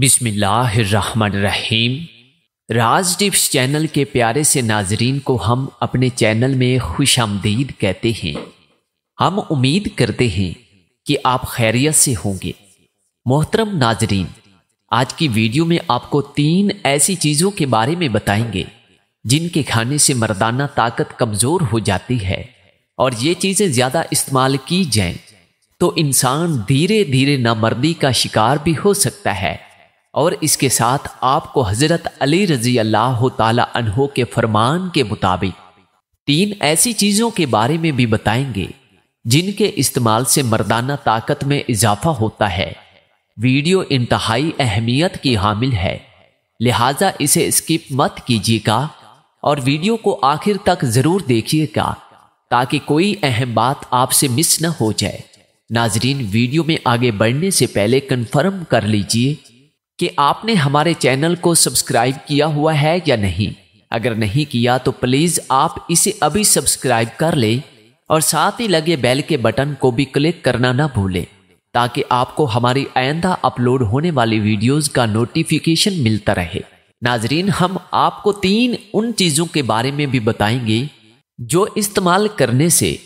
बिस्मिल्लाम राज tips channel के प्यारे से नाजरीन को हम अपने चैनल में खुश आमदीद कहते हैं हम उम्मीद करते हैं कि आप खैरियत से होंगे मोहतरम नाजरीन आज की वीडियो में आपको तीन ऐसी चीज़ों के बारे में बताएंगे जिनके खाने से मर्दाना ताकत कमज़ोर हो जाती है और ये चीज़ें ज़्यादा इस्तेमाल की जाएं तो इंसान धीरे धीरे नामर्दी का शिकार भी हो सकता है और इसके साथ आपको हजरत अली रजी अल्लाह अनहो के फरमान के मुताबिक तीन ऐसी चीज़ों के बारे में भी बताएंगे जिनके इस्तेमाल से मर्दाना ताकत में इजाफा होता है वीडियो इंतहाई अहमियत की हामिल है लिहाजा इसे स्किप मत कीजिएगा और वीडियो को आखिर तक ज़रूर देखिएगा ताकि कोई अहम बात आपसे मिस न हो जाए नाजरीन वीडियो में आगे बढ़ने से पहले कन्फर्म कर लीजिए कि आपने हमारे चैनल को सब्सक्राइब किया हुआ है या नहीं अगर नहीं किया तो प्लीज़ आप इसे अभी सब्सक्राइब कर ले और साथ ही लगे बेल के बटन को भी क्लिक करना ना भूलें ताकि आपको हमारी आइंदा अपलोड होने वाली वीडियोस का नोटिफिकेशन मिलता रहे नाजरीन हम आपको तीन उन चीज़ों के बारे में भी बताएंगे जो इस्तेमाल करने से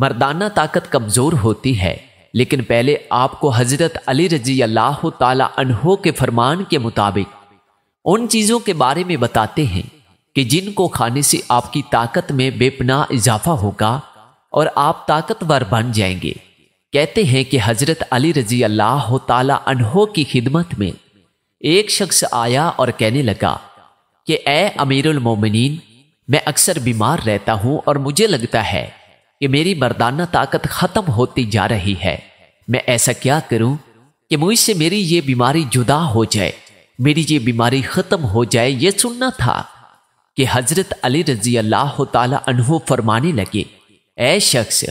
मर्दाना ताकत कमज़ोर होती है लेकिन पहले आपको हजरत अली रजी अल्लाह तलाो के फरमान के मुताबिक उन चीज़ों के बारे में बताते हैं कि जिनको खाने से आपकी ताकत में बेपना इजाफा होगा और आप ताकतवर बन जाएंगे कहते हैं कि हजरत अली रजी अल्लाह तलाो की खिदमत में एक शख्स आया और कहने लगा कि ए अमीरुल मैं अक्सर बीमार रहता हूं और मुझे लगता है कि मेरी मर्दाना ताकत खत्म होती जा रही है मैं ऐसा क्या करूं कि मुझसे मेरी ये बीमारी जुदा हो जाए मेरी ये बीमारी खत्म हो जाए यह सुनना था कि हजरत अली रजी अल्लाह तहु फरमाने लगे ऐ शख्स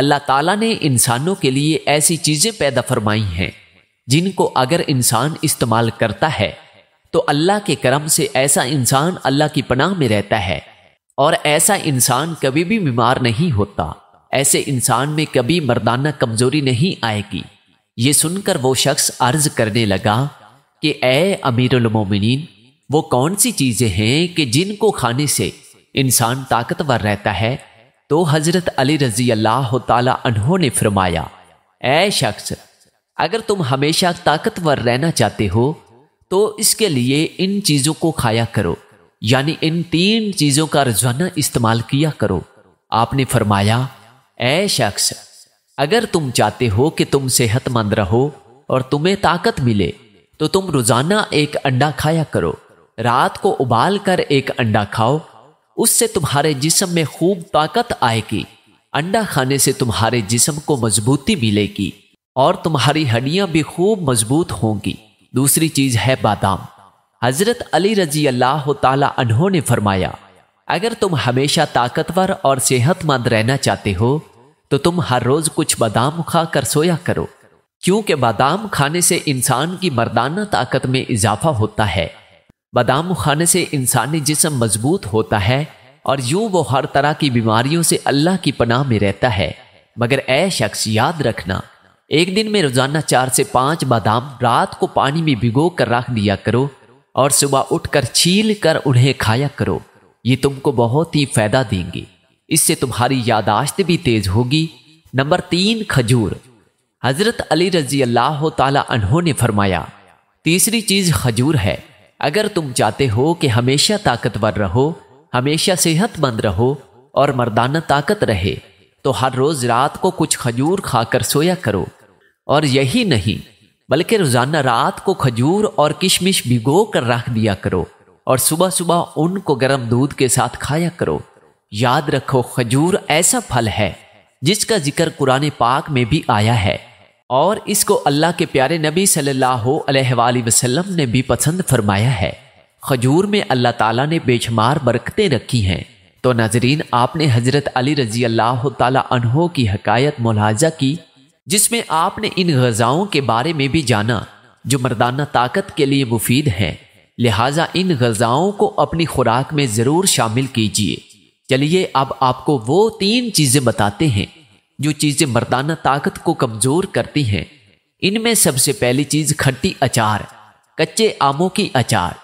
अल्लाह ताला ने इंसानों के लिए ऐसी चीज़ें पैदा फरमाई हैं जिनको अगर इंसान इस्तेमाल करता है तो अल्लाह के करम से ऐसा इंसान अल्लाह की पनाह में रहता है और ऐसा इंसान कभी भी बीमार नहीं होता ऐसे इंसान में कभी मर्दाना कमजोरी नहीं आएगी ये सुनकर वो शख्स अर्ज करने लगा कि ए अमीर वो कौन सी चीज़ें हैं कि जिनको खाने से इंसान ताकतवर रहता है तो हज़रत अली रजी अल्लाह तहों ने फरमाया ऐ शख्स अगर तुम हमेशा ताकतवर रहना चाहते हो तो इसके लिए इन चीज़ों को खाया करो यानी इन तीन चीजों का रोजाना इस्तेमाल किया करो आपने फरमाया ऐ शख्स अगर तुम चाहते हो कि तुम सेहतमंद रहो और तुम्हें ताकत मिले तो तुम रोजाना एक अंडा खाया करो रात को उबाल कर एक अंडा खाओ उससे तुम्हारे जिस्म में खूब ताकत आएगी अंडा खाने से तुम्हारे जिस्म को मजबूती मिलेगी और तुम्हारी हड्डियां भी खूब मजबूत होंगी दूसरी चीज है बादाम हजरत अली रजी अल्लाह तहों ने फरमाया अगर तुम हमेशा ताकतवर और सेहतमंद रहना चाहते हो तो तुम हर रोज कुछ बादाम खा कर सोया करो क्योंकि बादाम खाने से इंसान की मर्दाना ताकत में इजाफा होता है बादाम खाने से इंसानी जिसम मजबूत होता है और यूं वो हर तरह की बीमारियों से अल्लाह की पनाह में रहता है मगर ए शख्स याद रखना एक दिन में रोजाना चार से पांच बादाम रात को पानी में भिगो कर रख दिया करो और सुबह उठकर छील कर उन्हें खाया करो ये तुमको बहुत ही फायदा देंगे इससे तुम्हारी यादाश्त भी तेज होगी नंबर तीन खजूर हजरत अली रजी अल्लाह तहों ने फरमाया तीसरी चीज खजूर है अगर तुम चाहते हो कि हमेशा ताकतवर रहो हमेशा सेहतमंद रहो और मर्दाना ताकत रहे तो हर रोज रात को कुछ खजूर खाकर सोया करो और यही नहीं बल्कि रोजाना रात को खजूर और किशमिश भिगो कर रख दिया करो और सुबह सुबह उनको गर्म दूध के साथ खाया करो याद रखो खजूर ऐसा फल है जिसका जिक्र कुरान पाक में भी आया है और इसको अल्लाह के प्यारे नबी सल्लल्लाहु अलैहि वसल्लम ने भी पसंद फरमाया है खजूर में अल्लाह ताला ने बेशुमार बरकतें रखी हैं तो नाजरीन आपने हजरत अली रजी अल्लाह तला की हकायत मुलाजा की जिसमें आपने इन गजाओं के बारे में भी जाना जो मर्दाना ताकत के लिए मुफीद है लिहाजा इन गजाओं को अपनी खुराक में ज़रूर शामिल कीजिए चलिए अब आपको वो तीन चीज़ें बताते हैं जो चीज़ें मर्दाना ताकत को कमज़ोर करती हैं इनमें सबसे पहली चीज़ खट्टी अचार कच्चे आमों की अचार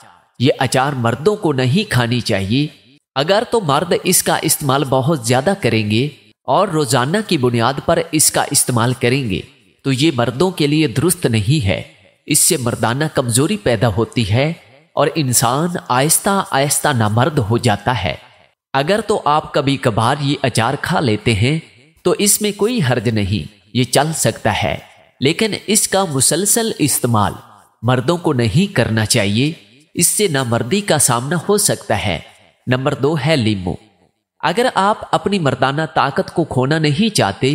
ये अचार मर्दों को नहीं खानी चाहिए अगर तो मर्द इसका इस्तेमाल बहुत ज़्यादा करेंगे और रोजाना की बुनियाद पर इसका इस्तेमाल करेंगे तो ये मर्दों के लिए दुरुस्त नहीं है इससे मर्दाना कमजोरी पैदा होती है और इंसान आहिस्ता आहिस्ता नामर्द हो जाता है अगर तो आप कभी कभार ये अचार खा लेते हैं तो इसमें कोई हर्ज नहीं ये चल सकता है लेकिन इसका मुसलसल इस्तेमाल मर्दों को नहीं करना चाहिए इससे नामर्दी का सामना हो सकता है नंबर दो है लीमू अगर आप अपनी मर्दाना ताकत को खोना नहीं चाहते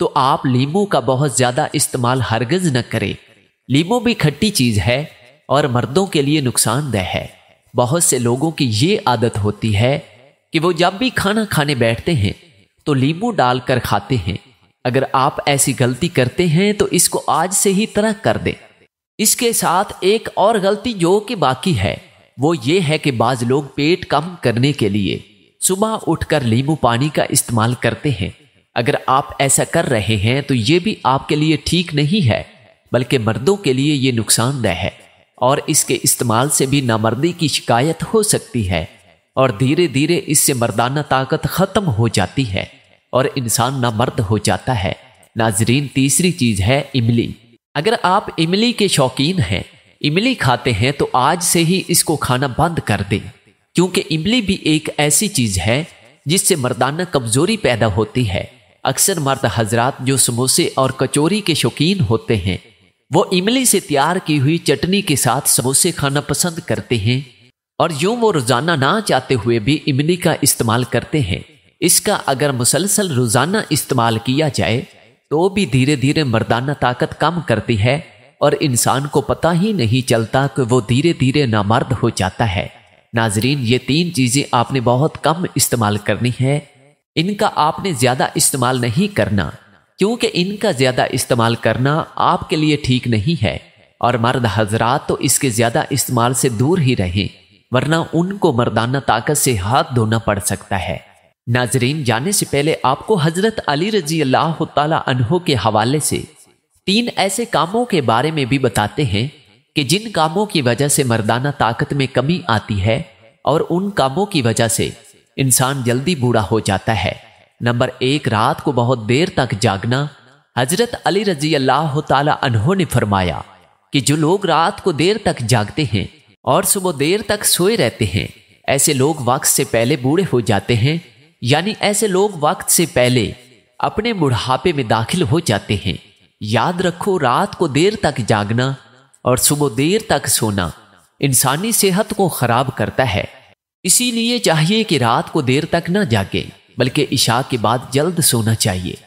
तो आप लीमू का बहुत ज़्यादा इस्तेमाल हरगज न करें लीमू भी खट्टी चीज़ है और मर्दों के लिए नुकसानदेह है बहुत से लोगों की ये आदत होती है कि वो जब भी खाना खाने बैठते हैं तो लीमू डालकर खाते हैं अगर आप ऐसी गलती करते हैं तो इसको आज से ही तरह कर दें इसके साथ एक और गलती जो कि बाकी है वो ये है कि बाज लोग पेट कम करने के लिए सुबह उठकर नींबू पानी का इस्तेमाल करते हैं अगर आप ऐसा कर रहे हैं तो ये भी आपके लिए ठीक नहीं है बल्कि मर्दों के लिए ये नुकसानदेह है और इसके इस्तेमाल से भी नामर्दी की शिकायत हो सकती है और धीरे धीरे इससे मर्दाना ताकत ख़त्म हो जाती है और इंसान नामर्द हो जाता है नाजरीन तीसरी चीज़ है इमली अगर आप इमली के शौकीन हैं इमली खाते हैं तो आज से ही इसको खाना बंद कर दें क्योंकि इमली भी एक ऐसी चीज है जिससे मर्दाना कमजोरी पैदा होती है अक्सर मर्द हजरात जो समोसे और कचौरी के शौकीन होते हैं वो इमली से तैयार की हुई चटनी के साथ समोसे खाना पसंद करते हैं और यूं वो रोजाना ना चाहते हुए भी इमली का इस्तेमाल करते हैं इसका अगर मुसलसल रोजाना इस्तेमाल किया जाए तो भी धीरे धीरे मर्दाना ताकत कम करती है और इंसान को पता ही नहीं चलता कि वो धीरे धीरे नामर्द हो जाता है नाजरीन ये तीन चीज़ें आपने बहुत कम इस्तेमाल करनी है इनका आपने ज़्यादा इस्तेमाल नहीं करना क्योंकि इनका ज़्यादा इस्तेमाल करना आपके लिए ठीक नहीं है और मर्द हजरात तो इसके ज़्यादा इस्तेमाल से दूर ही रहें वरना उनको मर्दाना ताकत से हाथ धोना पड़ सकता है नाजरीन जाने से पहले आपको हजरत अली रजी अल्लाह तला के हवाले से तीन ऐसे कामों के बारे में भी बताते हैं कि जिन कामों की वजह से मर्दाना ताकत में कमी आती है और उन कामों की वजह से इंसान जल्दी बूढ़ा हो जाता है नंबर एक रात को बहुत देर तक जागना हजरत अली रजी अल्लाह तहों ने फरमाया कि जो लोग रात को देर तक जागते हैं और सुबह देर तक सोए रहते हैं ऐसे लोग वक्त से पहले बूढ़े हो जाते हैं यानी ऐसे लोग वक्त से पहले अपने बुढ़ापे में दाखिल हो जाते हैं याद रखो रात को देर तक जागना और सुबह देर तक सोना इंसानी सेहत को खराब करता है इसीलिए चाहिए कि रात को देर तक ना जागे बल्कि इशा के बाद जल्द सोना चाहिए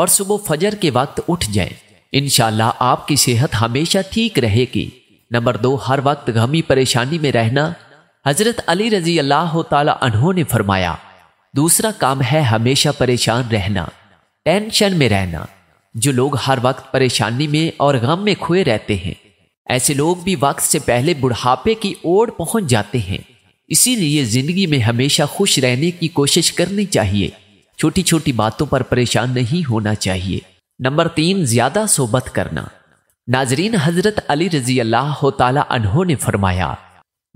और सुबह फजर के वक्त उठ जाए इनशाला आपकी सेहत हमेशा ठीक रहेगी नंबर दो हर वक्त गमी परेशानी में रहना हजरत अली रजी अल्लाह तहों ने फरमाया दूसरा काम है हमेशा परेशान रहना टेंशन में रहना जो लोग हर वक्त परेशानी में और गम में खोए रहते हैं ऐसे लोग भी वक्त से पहले बुढ़ापे की ओर पहुंच जाते हैं इसीलिए जिंदगी में हमेशा खुश रहने की कोशिश करनी चाहिए छोटी छोटी बातों पर परेशान नहीं होना चाहिए नंबर तीन ज्यादा सोबत करना नाजरीन हजरत अली रजी अल्लाह तहों ने फरमाया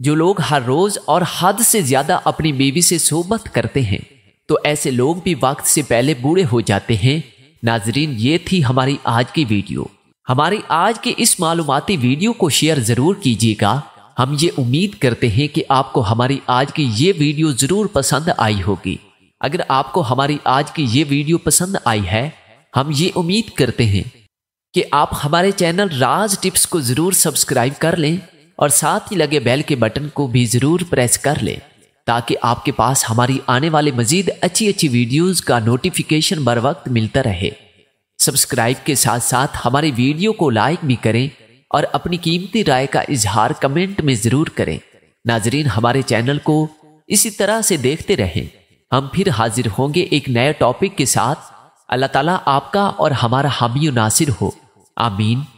जो लोग हर रोज और हद से ज्यादा अपनी बीवी से सोबत करते हैं तो ऐसे लोग भी वक्त से पहले बूढ़े हो जाते हैं नाजरीन ये थी हमारी आज की वीडियो हमारी आज के इस मालूमती वीडियो को शेयर ज़रूर कीजिएगा हम ये उम्मीद करते हैं कि आपको हमारी आज की ये वीडियो ज़रूर पसंद आई होगी अगर आपको हमारी आज की ये वीडियो पसंद आई है हम ये उम्मीद करते हैं कि आप हमारे चैनल राज टिप्स को ज़रूर सब्सक्राइब कर लें और साथ ही लगे बेल के बटन को भी ज़रूर प्रेस कर लें ताकि आपके पास हमारी आने वाली मज़ीद अच्छी अच्छी वीडियोज़ का नोटिफिकेशन बर वक्त मिलता रहे सब्सक्राइब के साथ साथ हमारे वीडियो को लाइक भी करें और अपनी कीमती राय का इजहार कमेंट में ज़रूर करें नाजरीन हमारे चैनल को इसी तरह से देखते रहें हम फिर हाजिर होंगे एक नए टॉपिक के साथ अल्लाह ताला आपका और हमारा हामी नासिर हो आमीन